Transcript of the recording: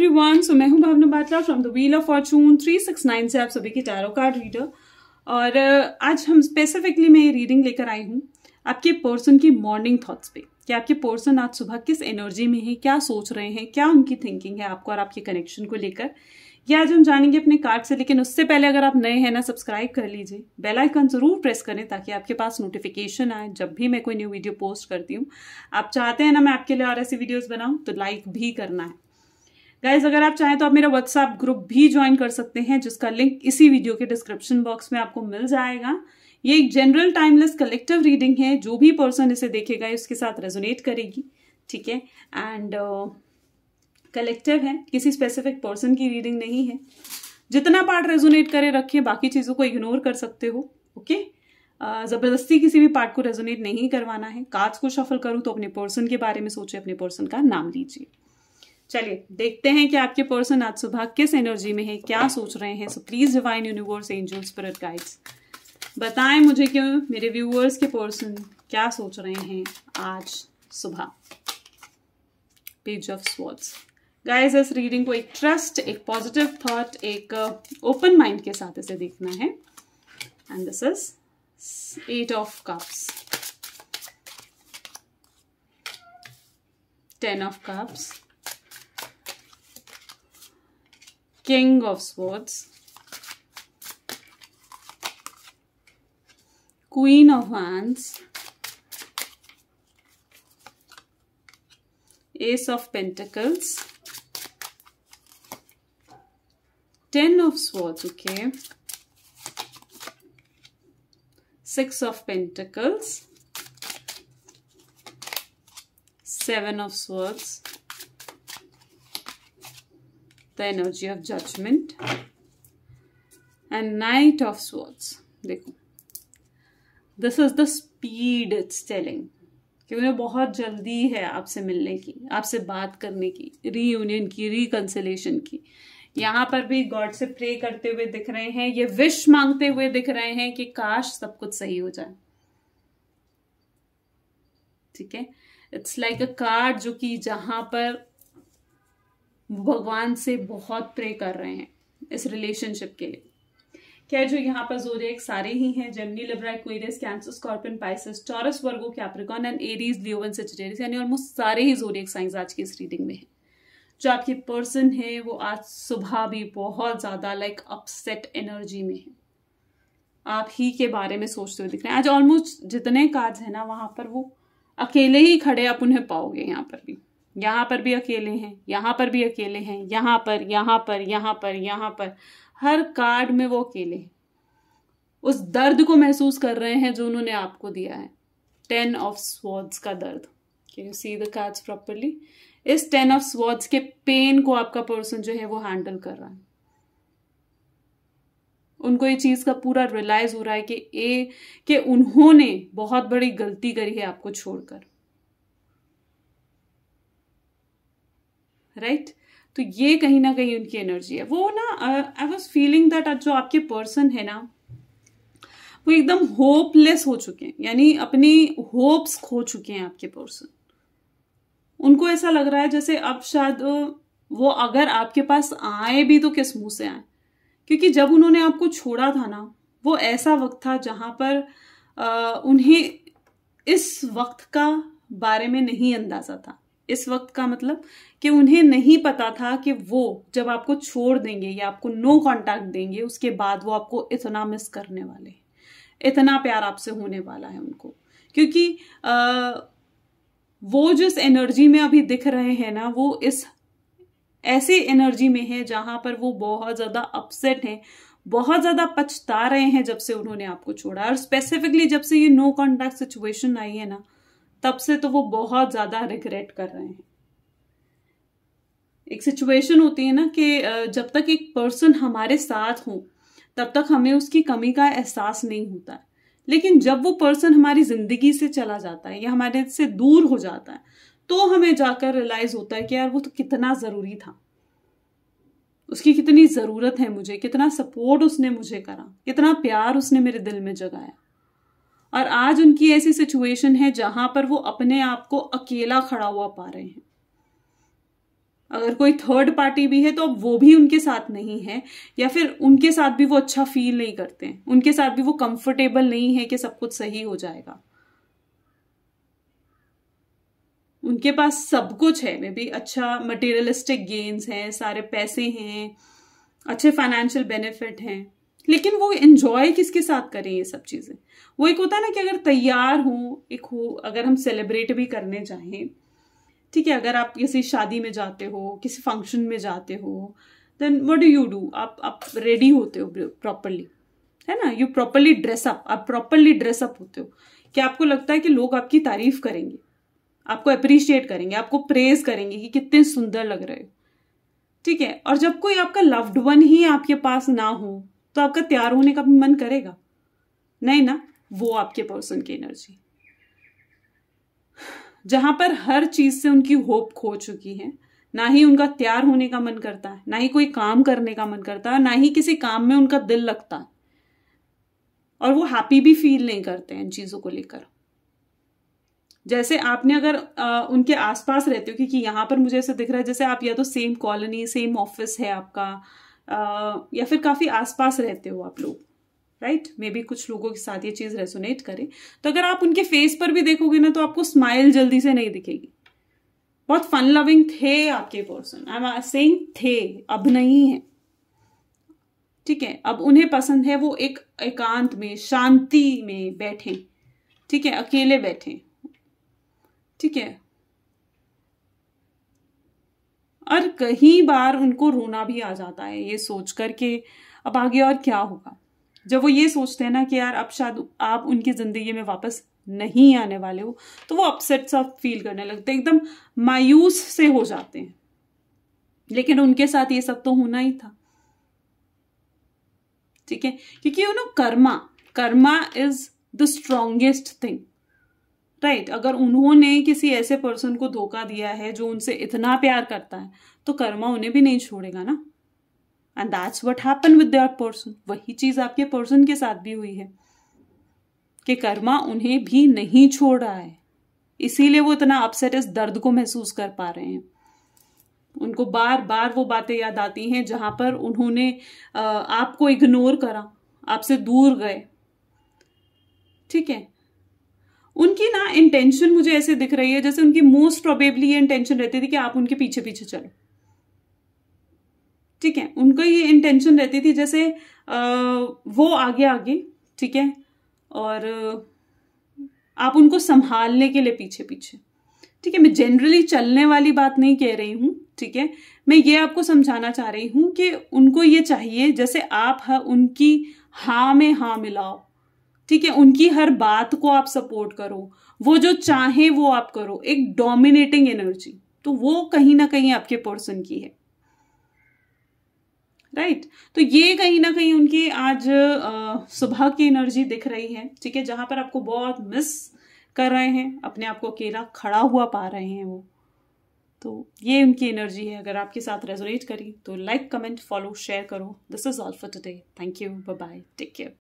Everyone so मैं हूं Bhavna Batra from the wheel of fortune 369 से आप सभी की टैरो कार्ड रीडर और आज हम स्पेसिफिकली मैं ये रीडिंग लेकर आई हूं आपके पर्सन की मॉर्निंग थॉट्स पे कि आपके पर्सन आज सुबह किस एनर्जी में है क्या सोच रहे हैं क्या उनकी थिंकिंग है आपको और आपके कनेक्शन को लेकर यह आज हम जानेंगे अपने कार्ड से लेकिन उससे पहले अगर आप नए हैं ना सब्सक्राइब कर लीजिए बेल आइकन ज़रूर प्रेस करें ताकि आपके पास नोटिफिकेशन आए जब भी मैं कोई न्यू वीडियो पोस्ट करती हूँ आप चाहते हैं ना मैं आपके लिए और ऐसी वीडियोज़ बनाऊँ तो लाइक भी करना है गाइज अगर आप चाहें तो आप मेरा व्हाट्सएप ग्रुप भी ज्वाइन कर सकते हैं जिसका लिंक इसी वीडियो के डिस्क्रिप्शन बॉक्स में आपको मिल जाएगा ये एक जनरल टाइमलेस कलेक्टिव रीडिंग है जो भी पर्सन इसे देखेगा उसके साथ रेजोनेट करेगी ठीक है एंड कलेक्टिव uh, है किसी स्पेसिफिक पर्सन की रीडिंग नहीं है जितना पार्ट रेजोनेट करे रखिए बाकी चीज़ों को इग्नोर कर सकते हो ओके uh, ज़बरदस्ती किसी भी पार्ट को रेजोनेट नहीं करवाना है कार्ड्स को शफल करूँ तो अपने पर्सन के बारे में सोचे अपने पर्सन का नाम लीजिए चलिए देखते हैं कि आपके पर्सन आज सुबह किस एनर्जी में है क्या सोच रहे हैं so please divine universe angel spirit guides बताएं मुझे क्यों मेरे व्यूअर्स के पर्सन क्या सोच रहे हैं आज सुबह पेज ऑफ स्वॉर्ड्स गाइज इस रीडिंग को एक ट्रस्ट एक पॉजिटिव थॉट एक ओपन uh, माइंड के साथ इसे देखना है and this is eight of cups ten of cups King of Swords, Queen of Wands, Ace of Pentacles, Ten of Swords, okay, Six of Pentacles, Seven of Swords, the energy of judgement and knight of swords देखो this is the speed it's telling कि उन्हें बहुत जल्दी है आपसे मिलने की आपसे बात करने की रीयूनियन की रिकन्सिलेशन की यहाँ पर भी गॉड से प्रे करते हुए दिख रहे हैं ये विश मांगते हुए दिख रहे हैं कि काश सब कुछ सही हो जाए ठीक है इट्स लाइक अ कार्ड जो कि जहां पर भगवान से बहुत प्रे कर रहे हैं इस रिलेशनशिप के लिए क्या जो यहाँ पर एक सारे ही हैं Gemini Libra Aquarius Cancer Scorpion Pisces Taurus Virgo Capricorn and Aries लियोवन सेजिटेरियस यानी ऑलमोस्ट सारे ही एक साइंस आज की इस रीडिंग में है जो आपकी पर्सन है वो आज सुबह भी बहुत ज़्यादा लाइक अपसेट एनर्जी में है आप ही के बारे में सोचते हुए दिख रहे हैं आज ऑलमोस्ट जितने काज है ना वहाँ पर वो अकेले ही खड़े आप उन्हें पाओगे यहाँ पर भी यहाँ पर भी अकेले हैं यहाँ पर भी अकेले हैं यहाँ पर यहाँ पर यहाँ पर यहाँ पर हर कार्ड में वो अकेले हैं उस दर्द को महसूस कर रहे हैं जो उन्होंने आपको दिया है टेन ऑफ स्वॉर्ड्स का दर्द can you see the cards properly इस टेन ऑफ स्वॉर्ड्स के पेन को आपका पर्सन जो है वो हैंडल कर रहा है उनको ये चीज़ का पूरा रियलाइज हो रहा है कि ए कि उन्होंने बहुत बड़ी गलती करी है आपको छोड़कर राइट right? तो ये कहीं ना कहीं उनकी एनर्जी है वो ना आई वॉज फीलिंग दैट जो आपके पर्सन है ना वो एकदम होपलेस हो चुके हैं यानी अपनी होप्स खो चुके हैं आपके पर्सन उनको ऐसा लग रहा है जैसे अब शायद वो अगर आपके पास आए भी तो किस मुंह से आए क्योंकि जब उन्होंने आपको छोड़ा था ना वो ऐसा वक्त था जहां पर आ, उन्हें इस वक्त का बारे में नहीं अंदाजा था इस वक्त का मतलब कि उन्हें नहीं पता था कि वो जब आपको छोड़ देंगे या आपको नो कांटेक्ट देंगे उसके बाद वो आपको इतना मिस करने वाले इतना प्यार आपसे होने वाला है उनको क्योंकि आ, वो जिस एनर्जी में अभी दिख रहे हैं ना वो इस ऐसी एनर्जी में है जहां पर वो बहुत ज़्यादा अपसेट हैं बहुत ज़्यादा पछता रहे हैं जब से उन्होंने आपको छोड़ा और स्पेसिफिकली जब से ये नो कॉन्टैक्ट सिचुएशन आई है ना तब से तो वो बहुत ज़्यादा रिग्रेट कर रहे हैं एक सिचुएशन होती है ना कि जब तक एक पर्सन हमारे साथ हो तब तक हमें उसकी कमी का एहसास नहीं होता है लेकिन जब वो पर्सन हमारी ज़िंदगी से चला जाता है या हमारे से दूर हो जाता है तो हमें जाकर रियलाइज़ होता है कि यार वो तो कितना ज़रूरी था उसकी कितनी ज़रूरत है मुझे कितना सपोर्ट उसने मुझे करा कितना प्यार उसने मेरे दिल में जगाया और आज उनकी ऐसी सिचुएशन है जहां पर वो अपने आप को अकेला खड़ा हुआ पा रहे हैं अगर कोई थर्ड पार्टी भी है तो अब वो भी उनके साथ नहीं है या फिर उनके साथ भी वो अच्छा फील नहीं करते हैं उनके साथ भी वो कंफर्टेबल नहीं है कि सब कुछ सही हो जाएगा उनके पास सब कुछ है मे बी अच्छा मटेरियलिस्टिक गेन्स हैं सारे पैसे हैं अच्छे फाइनेंशियल बेनिफिट हैं लेकिन वो इन्जॉय किसके साथ करें ये सब चीज़ें वो एक होता है ना कि अगर तैयार हो एक हो अगर हम सेलिब्रेट भी करने चाहें ठीक है अगर आप किसी शादी में जाते हो किसी फंक्शन में जाते हो then what do you do आप आप रेडी होते हो प्रॉपरली है ना यू प्रॉपरली ड्रेसअप आप प्रॉपरली ड्रेसअप होते हो क्या आपको लगता है कि लोग आपकी तारीफ करेंगे आपको अप्रिशिएट करेंगे आपको प्रेज करेंगे कि कितने सुंदर लग रहे हो ठीक है और जब कोई आपका लव्ड वन ही आपके पास ना हो तो आपका तैयार होने का भी मन करेगा नहीं ना वो आपके पर्सन की एनर्जी जहां पर हर चीज से उनकी होप खो चुकी है ना ही उनका तैयार होने का मन करता है ना ही कोई काम करने का मन करता है ना ही किसी काम में उनका दिल लगता है और वो हैप्पी भी फील नहीं करते इन चीज़ों को लेकर जैसे आपने अगर आ, उनके आसपास रहते हो क्योंकि यहां पर मुझे ऐसा दिख रहा है जैसे आप या तो सेम कॉलोनी सेम ऑफिस है आपका या फिर काफ़ी आसपास रहते हो आप लोग राइट मे बी कुछ लोगों के साथ ये चीज़ रेसोनेट करे तो अगर आप उनके फेस पर भी देखोगे ना तो आपको स्माइल जल्दी से नहीं दिखेगी बहुत फन लविंग थे आपके पर्सन आई एम सेइंग थे अब नहीं है ठीक है अब उन्हें पसंद है वो एक एकांत में शांति में बैठे ठीक है अकेले बैठे ठीक है और कई बार उनको रोना भी आ जाता है ये सोच कर के अब आगे और क्या होगा जब वो ये सोचते हैं ना कि यार अब शायद आप उनकी ज़िंदगी में वापस नहीं आने वाले हो तो वो अपसेट सा फील करने लगते एकदम मायूस से हो जाते हैं लेकिन उनके साथ ये सब तो होना ही था ठीक है क्योंकि you know karma karma is the strongest thing right right, अगर उन्होंने किसी ऐसे पर्सन को धोखा दिया है जो उनसे इतना प्यार करता है तो कर्मा उन्हें भी नहीं छोड़ेगा ना and that's what happen with that person वही चीज आपके पर्सन के साथ भी हुई है कि कर्मा उन्हें भी नहीं छोड़ रहा है इसीलिए वो इतना अपसेट इस दर्द को महसूस कर पा रहे हैं उनको बार बार वो बातें याद आती हैं जहां पर उन्होंने आपको इग्नोर करा आपसे दूर गए ठीक है उनकी ना इंटेंशन मुझे ऐसे दिख रही है जैसे उनकी मोस्ट प्रोबेबली ये इंटेंशन रहती थी कि आप उनके पीछे पीछे चलो ठीक है उनका ये इंटेंशन रहती थी जैसे वो आगे आगे ठीक है और आप उनको संभालने के लिए पीछे पीछे ठीक है मैं जनरली चलने वाली बात नहीं कह रही हूँ ठीक है मैं ये आपको समझाना चाह रही हूं कि उनको ये चाहिए जैसे आप उनकी हा में हाँ मिलाओ ठीक है उनकी हर बात को आप सपोर्ट करो वो जो चाहे वो आप करो एक डोमिनेटिंग एनर्जी तो वो कहीं ना कहीं आपके पर्सन की है राइट right? तो ये कहीं ना कहीं उनकी आज सुबह की एनर्जी दिख रही है ठीक है जहां पर आपको बहुत मिस कर रहे हैं अपने आप को अकेला खड़ा हुआ पा रहे हैं वो तो ये उनकी एनर्जी है अगर आपके साथ रेजोनेट करी तो लाइक कमेंट फॉलो शेयर करो this is all for today thank you bye bye take care